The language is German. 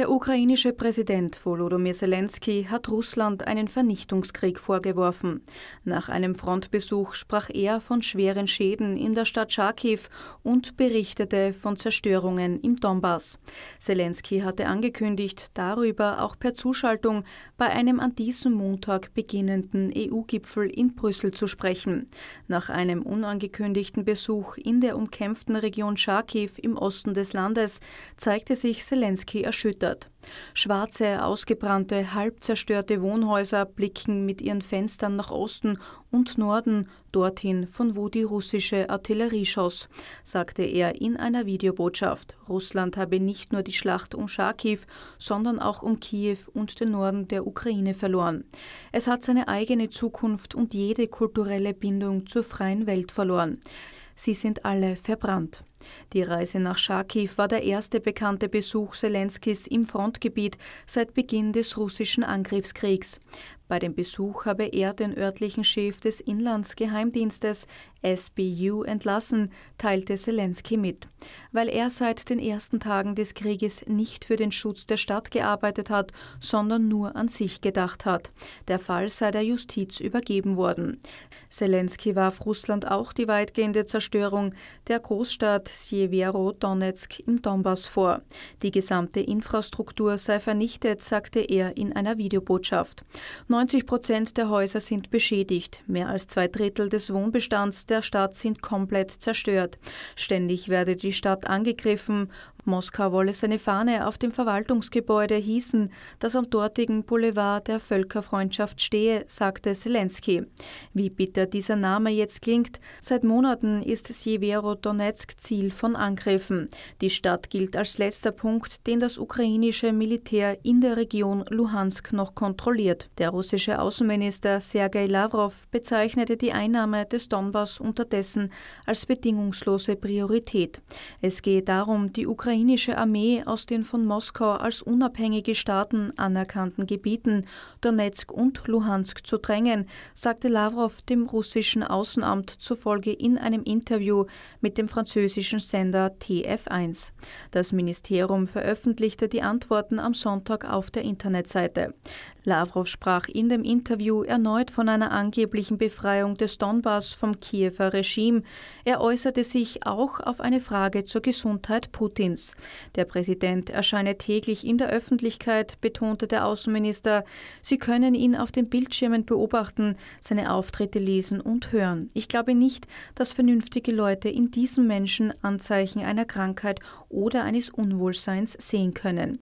Der ukrainische Präsident Volodymyr Zelensky hat Russland einen Vernichtungskrieg vorgeworfen. Nach einem Frontbesuch sprach er von schweren Schäden in der Stadt Charkiw und berichtete von Zerstörungen im Donbass. Zelensky hatte angekündigt, darüber auch per Zuschaltung bei einem an diesem Montag beginnenden EU-Gipfel in Brüssel zu sprechen. Nach einem unangekündigten Besuch in der umkämpften Region Charkiw im Osten des Landes zeigte sich Zelensky erschüttert zerstört. Schwarze, ausgebrannte, halb zerstörte Wohnhäuser blicken mit ihren Fenstern nach Osten und Norden, dorthin, von wo die russische Artillerie schoss, sagte er in einer Videobotschaft. Russland habe nicht nur die Schlacht um Charkiw, sondern auch um Kiew und den Norden der Ukraine verloren. Es hat seine eigene Zukunft und jede kulturelle Bindung zur freien Welt verloren. Sie sind alle verbrannt. Die Reise nach Charkiw war der erste bekannte Besuch Zelenskis im Frontgebiet seit Beginn des russischen Angriffskriegs. Bei dem Besuch habe er den örtlichen Chef des Inlandsgeheimdienstes SBU entlassen, teilte Zelensky mit. Weil er seit den ersten Tagen des Krieges nicht für den Schutz der Stadt gearbeitet hat, sondern nur an sich gedacht hat. Der Fall sei der Justiz übergeben worden. Zelensky warf Russland auch die weitgehende Zerstörung der Großstadt Sjewero-Donetsk im Donbass vor. Die gesamte Infrastruktur sei vernichtet, sagte er in einer Videobotschaft. 90 Prozent der Häuser sind beschädigt. Mehr als zwei Drittel des Wohnbestands der Stadt sind komplett zerstört. Ständig werde die Stadt angegriffen. Moskau wolle seine Fahne auf dem Verwaltungsgebäude hießen, das am dortigen Boulevard der Völkerfreundschaft stehe, sagte Zelensky. Wie bitter dieser Name jetzt klingt, seit Monaten ist Severodonetsk Ziel von Angriffen. Die Stadt gilt als letzter Punkt, den das ukrainische Militär in der Region Luhansk noch kontrolliert. Der russische Außenminister Sergei Lavrov bezeichnete die Einnahme des Donbass unterdessen als bedingungslose Priorität. Es gehe darum, die Ukraine ukrainische Armee aus den von Moskau als unabhängige Staaten anerkannten Gebieten Donetsk und Luhansk zu drängen, sagte Lavrov dem russischen Außenamt zufolge in einem Interview mit dem französischen Sender TF1. Das Ministerium veröffentlichte die Antworten am Sonntag auf der Internetseite. Lavrov sprach in dem Interview erneut von einer angeblichen Befreiung des Donbass vom Kiewer Regime. Er äußerte sich auch auf eine Frage zur Gesundheit Putins. Der Präsident erscheine täglich in der Öffentlichkeit, betonte der Außenminister. Sie können ihn auf den Bildschirmen beobachten, seine Auftritte lesen und hören. Ich glaube nicht, dass vernünftige Leute in diesem Menschen Anzeichen einer Krankheit oder eines Unwohlseins sehen können.